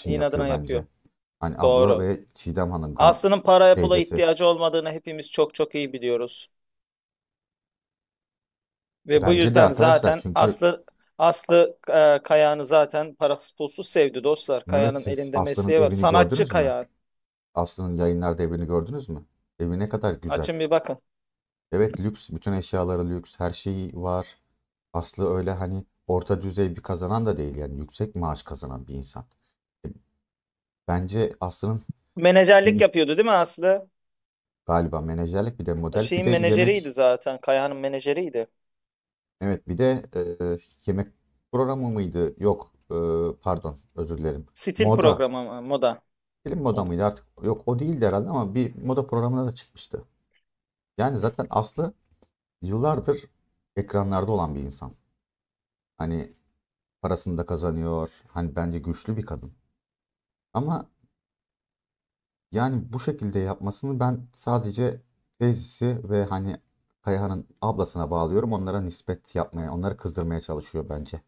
için İnadına yapıyor, yapıyor. Hani Doğru. ve Çiğdem Hanım Aslı'nın para pula teyzesi. ihtiyacı olmadığını hepimiz çok çok iyi biliyoruz. Ve bu Bence de yüzden zaten çünkü Aslı Aslı e, Kayağan'ı zaten parasız pulsuz sevdi dostlar. Evet, elinde mesleği var. Sanatçı gördünüz Aslı'nın yayınlarda evini gördünüz mü? Evi ne kadar güzel. Açın bir bakın. Evet lüks, bütün eşyaları lüks, her şeyi var. Aslı öyle hani orta düzey bir kazanan da değil yani yüksek maaş kazanan bir insan. Bence Aslı'nın Menajerlik yapıyordu değil mi Aslı? galiba menajerlik bir de model bir Şeyin de menajeriydi yemek. zaten. Kayhan'ın menajeriydi. Evet bir de e, yemek programı mıydı? Yok e, pardon özür dilerim. Stil Moda. programı mı? Moda. Film moda Moda. mıydı artık? Yok o değildi herhalde ama bir moda programına da çıkmıştı. Yani zaten Aslı yıllardır ekranlarda olan bir insan. Hani parasını da kazanıyor. Hani bence güçlü bir kadın. Ama yani bu şekilde yapmasını ben sadece teyzesi ve hani Kayahan'ın ablasına bağlıyorum. Onlara nispet yapmaya, onları kızdırmaya çalışıyor bence.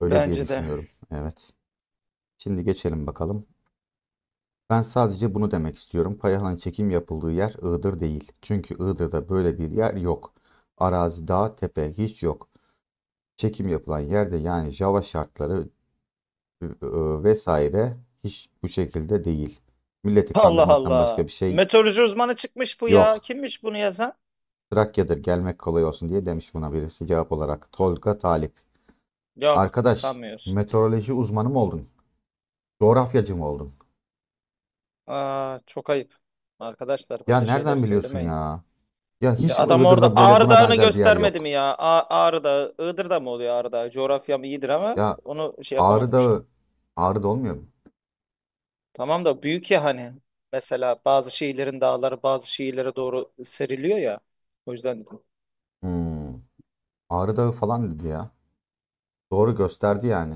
Öyle Bence diye de. düşünüyorum. Evet. Şimdi geçelim bakalım. Ben sadece bunu demek istiyorum. Kayahan'ın çekim yapıldığı yer Iğdır değil. Çünkü Iğdır'da böyle bir yer yok. Arazi, dağ, tepe hiç yok. Çekim yapılan yerde yani Java şartları vesaire hiç bu şekilde değil. Milleti Allah kandırmaktan Allah. başka bir şey Meteoroloji uzmanı çıkmış bu ya. Kimmiş bunu yazan? Trakya'dır gelmek kolay olsun diye demiş buna birisi cevap olarak. Tolga Talip. Yok, Arkadaş meteoroloji uzmanı mı oldun? Coğrafyacı mı oldun? Aa, çok ayıp. Arkadaşlar Ya nereden biliyorsun söylemeyin. ya? Ya hiç de Adam Iğdır'da orada böyle Ağrı buna Dağı'nı benzer bir yer göstermedi yok. mi ya? A Ağrı Dağı. Iğdır'da mı oluyor Ağrı Dağı? Coğrafyam iyidir ama Ya onu şey Ağrı yapamamışım. Dağı Ağrı'da olmuyor mu? Tamam da büyük ya hani. Mesela bazı şehirlerin dağları bazı şehirlere doğru seriliyor ya. O yüzden dedim. Hmm. Ağrı Dağı falan dedi ya. Doğru gösterdi yani.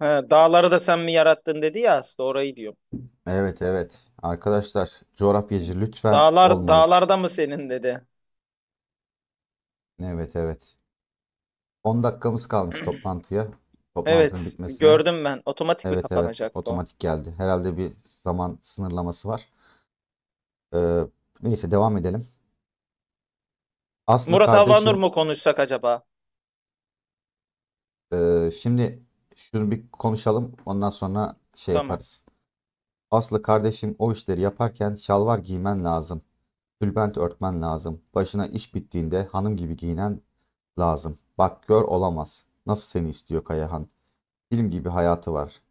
He, dağları da sen mi yarattın dedi ya aslında orayı diyorum. Evet evet. Arkadaşlar coğrafyacı lütfen Dağlar olmayın. dağlarda mı senin dedi. Evet evet. 10 dakikamız kalmış toplantıya. Toplantının Evet bitmesine. gördüm ben. Otomatik mi Evet evet kapanacaktı o? otomatik geldi. Herhalde bir zaman sınırlaması var. Ee, neyse devam edelim. Aslında Murat Havanur mu konuşsak acaba? e, şimdi şunu bir konuşalım. Ondan sonra şey tamam. yaparız. Aslı kardeşim o işleri yaparken şalvar giymen lazım. Tülbent örtmen lazım. Başına iş bittiğinde hanım gibi giyinen lazım. Bak gör olamaz. Nasıl seni istiyor Kayahan. Film gibi hayatı var.